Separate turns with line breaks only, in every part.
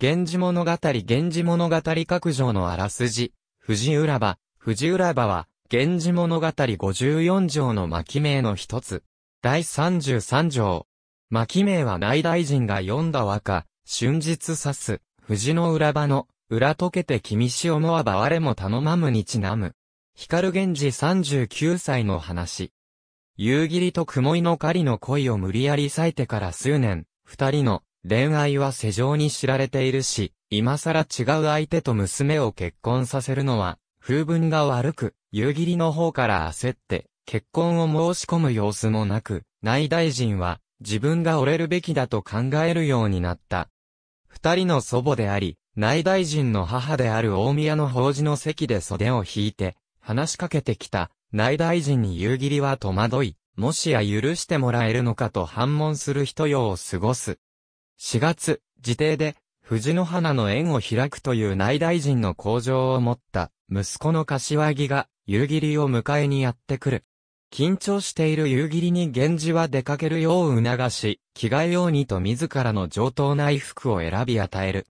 源氏物語源氏物語各条のあらすじ、藤浦場、藤浦場は、源氏物語54条の巻名の一つ。第33条。巻名は内大臣が読んだ和歌、春日指す、藤の浦場の、裏溶けて君し思わば我も頼まむにちなむ。光源氏39歳の話。夕霧と雲井の狩りの恋を無理やり裂いてから数年、二人の恋愛は世上に知られているし、今更違う相手と娘を結婚させるのは、風分が悪く、夕霧の方から焦って、結婚を申し込む様子もなく、内大臣は、自分が折れるべきだと考えるようになった。二人の祖母であり、内大臣の母である大宮の法事の席で袖を引いて、話しかけてきた、内大臣に夕霧は戸惑い、もしや許してもらえるのかと反問する人よを過ごす。4月、自邸で、藤の花の縁を開くという内大臣の工場を持った息子の柏木が夕霧を迎えにやってくる。緊張している夕霧に源氏は出かけるよう促し、着替えようにと自らの上等な衣服を選び与える。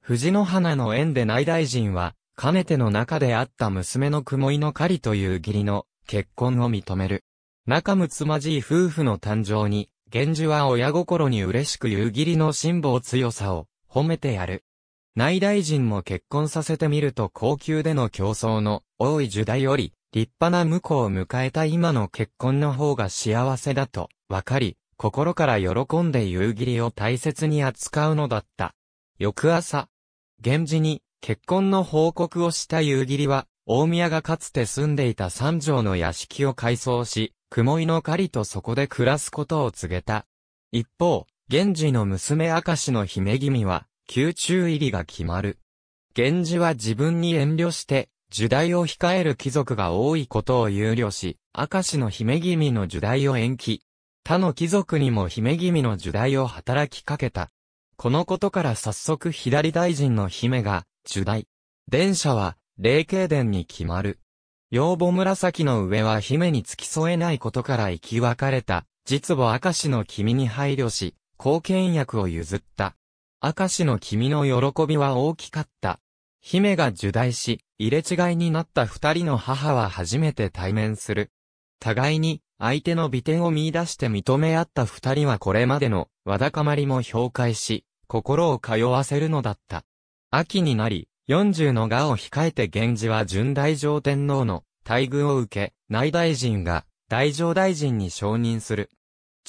藤の花の縁で内大臣は、かねての中であった娘の雲井の狩りという義理の結婚を認める。仲睦まじい夫婦の誕生に源氏は親心に嬉しく夕霧の辛抱強さを褒めてやる。内大臣も結婚させてみると高級での競争の多い時代より立派な婿を迎えた今の結婚の方が幸せだと分かり、心から喜んで夕霧を大切に扱うのだった。翌朝、源氏に結婚の報告をした夕霧は、大宮がかつて住んでいた三条の屋敷を改装し、雲井の狩りとそこで暮らすことを告げた。一方、源氏の娘明石の姫君は、宮中入りが決まる。源氏は自分に遠慮して、受代を控える貴族が多いことを憂慮し、明石の姫君の受代を延期。他の貴族にも姫君の受代を働きかけた。このことから早速左大臣の姫が、受代。電車は、霊慶殿に決まる。養母紫の上は姫に付き添えないことから生き別れた、実母明石の君に配慮し、貢献役を譲った。明石の君の喜びは大きかった。姫が受胎し、入れ違いになった二人の母は初めて対面する。互いに、相手の美点を見出して認め合った二人はこれまでの、わだかまりも評価し、心を通わせるのだった。秋になり、40のがを控えて源氏は純大上天皇の待遇を受け、内大臣が大上大臣に承認する。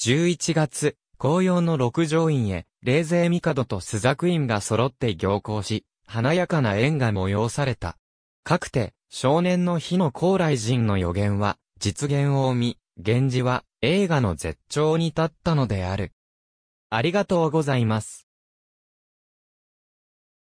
11月、紅葉の六条院へ、冷勢帝と朱雀院が揃って行行し、華やかな縁が催された。かくて、少年の日の高麗人の予言は、実現を生み、源氏は映画の絶頂に立ったのである。ありがとうございます。